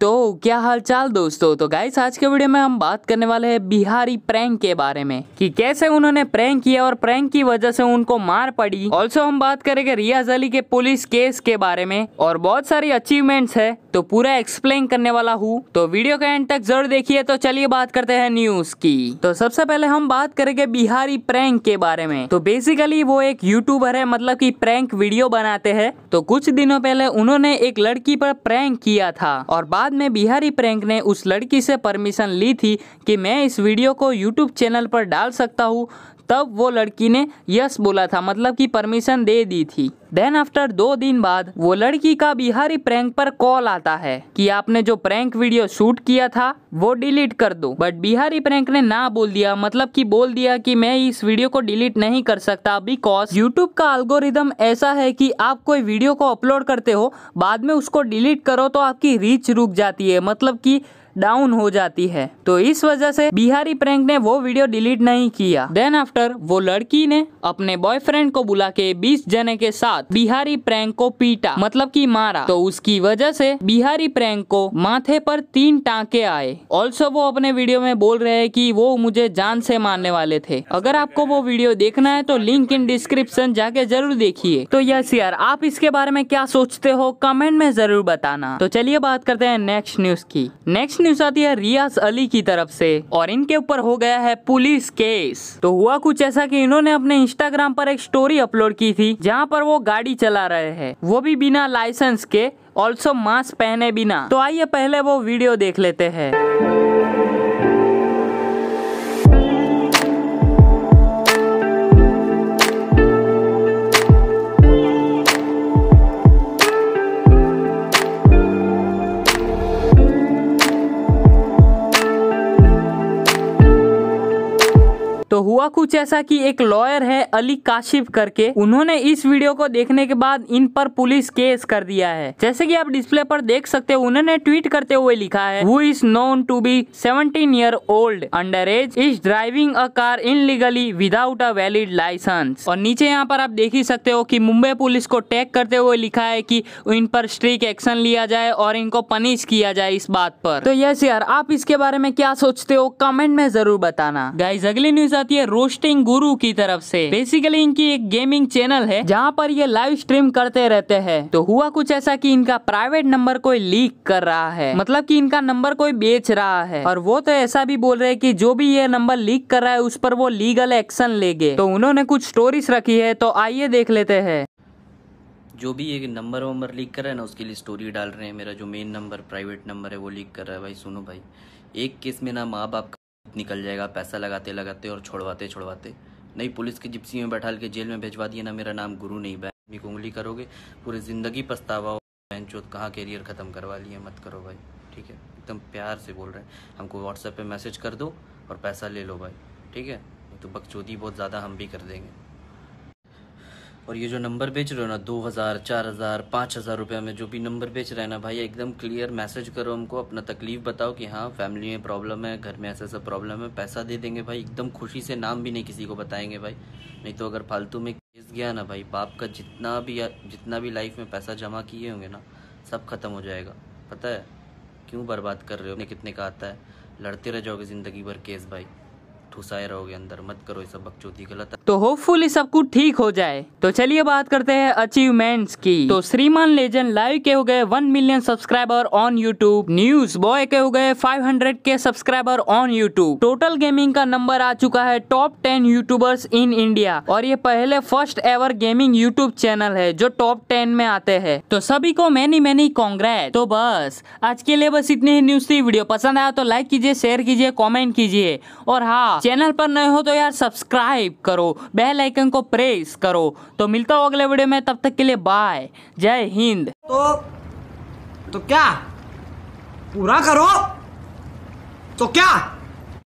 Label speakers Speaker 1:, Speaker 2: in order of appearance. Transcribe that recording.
Speaker 1: तो क्या हाल चाल दोस्तों तो गाइस आज के वीडियो में हम बात करने वाले हैं बिहारी प्रैंक के बारे में कि कैसे उन्होंने प्रैंक किया और प्रैंक की वजह से उनको मार पड़ी ऑल्सो हम बात करेंगे रियाज अली के पुलिस केस के बारे में और बहुत सारी अचीवमेंट्स है तो पूरा एक्सप्लेन करने वाला हूँ तो वीडियो के एंड तक जरूर देखिए तो चलिए बात करते हैं न्यूज की तो सबसे पहले हम बात करेंगे बिहारी प्रैंक के बारे में तो बेसिकली वो एक यूट्यूबर है मतलब की प्रैंक वीडियो बनाते हैं तो कुछ दिनों पहले उन्होंने एक लड़की पर प्रैंक किया था और बात बाद में बिहारी प्रैंक ने उस लड़की से परमिशन ली थी कि मैं इस वीडियो को यूट्यूब चैनल पर डाल सकता हूँ तब वो लड़की ने यस बोला था मतलब कि परमिशन दे दी थी देन आफ्टर दो दिन बाद वो लड़की का बिहारी प्रैंक पर कॉल आता है कि आपने जो प्रैंक वीडियो शूट किया था वो डिलीट कर दो बट बिहारी प्रैंक ने ना बोल दिया मतलब कि बोल दिया कि मैं इस वीडियो को डिलीट नहीं कर सकता बिकॉज यूट्यूब का अल्गोरिदम ऐसा है कि आप कोई वीडियो को अपलोड करते हो बाद में उसको डिलीट करो तो आपकी रीच रुक जाती है मतलब की डाउन हो जाती है तो इस वजह से बिहारी प्रैंक ने वो वीडियो डिलीट नहीं किया देन आफ्टर वो लड़की ने अपने बॉयफ्रेंड को बुला के बीस जने के साथ बिहारी प्रैंक को पीटा मतलब की मारा तो उसकी वजह से बिहारी प्रैंक को माथे पर तीन टाके आए ऑल्सो वो अपने वीडियो में बोल रहे है की वो मुझे जान से मारने वाले थे अगर आपको वो वीडियो देखना है तो लिंक इन डिस्क्रिप्शन जाके जरूर देखिए तो यस यार आप इसके बारे में क्या सोचते हो कमेंट में जरूर बताना तो चलिए बात करते हैं नेक्स्ट न्यूज की नेक्स्ट न्यूज आती है रियाज अली की तरफ से और इनके ऊपर हो गया है पुलिस केस तो हुआ कुछ ऐसा कि इन्होंने अपने इंस्टाग्राम पर एक स्टोरी अपलोड की थी जहां पर वो गाड़ी चला रहे हैं वो भी बिना लाइसेंस के ऑल्सो मास्क पहने बिना तो आइए पहले वो वीडियो देख लेते हैं हुआ कुछ ऐसा कि एक लॉयर है अली काशिफ करके उन्होंने इस वीडियो को देखने के बाद इन पर पुलिस केस कर दिया है जैसे कि आप डिस्प्ले पर देख सकते हो उन्होंने ट्वीट करते हुए लिखा है who is known to be seventeen year old under age is driving a car legally without a valid licence और नीचे यहाँ पर आप देख ही सकते हो की मुंबई पुलिस को टैग करते हुए लिखा है की इन पर स्ट्रिक एक्शन लिया जाए और इनको पनिश किया जाए इस बात पर तो यस यार आप इसके बारे में क्या सोचते हो कमेंट में जरूर बताना गाइज अगली न्यूज आती है रोस्टिंग गुरु की तरफ से बेसिकली इनकी एक गेमिंग चैनल है जहाँ पर ये लाइव स्ट्रीम करते रहते हैं तो हुआ कुछ ऐसा कि इनका प्राइवेट नंबर कोई लीक कर रहा है मतलब कि इनका नंबर कोई बेच रहा है और वो तो ऐसा भी बोल रहे हैं कि जो भी ये नंबर लीक कर रहा है उस पर वो लीगल एक्शन लेंगे तो उन्होंने कुछ स्टोरीज रखी है तो आइए देख लेते हैं
Speaker 2: जो भी एक नंबर वंबर लीक कर रहा है ना उसके लिए स्टोरी डाल रहे हैं मेरा जो मेन नंबर प्राइवेट नंबर है वो लीक कर रहा है भाई सुनो भाई एक केस में ना माँ बाप निकल जाएगा पैसा लगाते लगाते और छोड़वाते छोड़वाते नहीं पुलिस की जिप्सी में बैठा के जेल में भेजवा दिए ना मेरा नाम गुरु नहीं बहन उंगली करोगे पूरी ज़िंदगी पछतावा बहन चोत कहाँ कैरियर ख़त्म करवा लिए मत करो भाई ठीक है एकदम प्यार से बोल रहे हैं हमको व्हाट्सएप पे मैसेज कर दो और पैसा ले लो भाई ठीक है तो बकचोदी बहुत ज़्यादा हम भी कर देंगे और ये जो नंबर बेच रहे हो ना दो हज़ार चार हज़ार पाँच हज़ार रुपये में जो भी नंबर बेच रहे हैं ना भाई एकदम क्लियर मैसेज करो हमको अपना तकलीफ बताओ कि हाँ फैमिली में प्रॉब्लम है घर में ऐसा ऐसा प्रॉब्लम है पैसा दे देंगे भाई एकदम खुशी से नाम भी नहीं किसी को बताएंगे भाई नहीं तो अगर फालतू में केस गया ना भाई बाप का जितना भी जितना भी लाइफ में पैसा जमा किए होंगे ना सब खत्म हो जाएगा पता है क्यों बर्बाद कर रहे हो कितने का आता है लड़ते रह जाओगे ज़िंदगी भर केस भाई ठुसाए रहोगे अंदर मत करो ये सब बकचोदी गलत है
Speaker 1: तो होपफुली सब कुछ ठीक हो जाए तो चलिए बात करते हैं अचीवमेंट्स की तो श्रीमान लेजेंड लाइव के हो गए one million subscriber on YouTube news boy के हो गए फाइव हंड्रेड के subscriber on YouTube Total Gaming का नंबर आ चुका है top ten YouTubers in India और ये पहले first ever gaming YouTube channel है जो टॉप टेन में आते हैं तो सभी को मैनी मैनी कॉन्ग्रेट तो बस आज के लिए बस इतनी ही न्यूज थी वीडियो पसंद आया तो लाइक कीजिए शेयर कीजिए कॉमेंट कीजिए और हाँ चैनल पर नए हो तो यार सब्सक्राइब करो बेल आइकन को प्रेस करो तो मिलता हो अगले वीडियो में तब तक के लिए बाय जय हिंद तो तो क्या पूरा करो तो क्या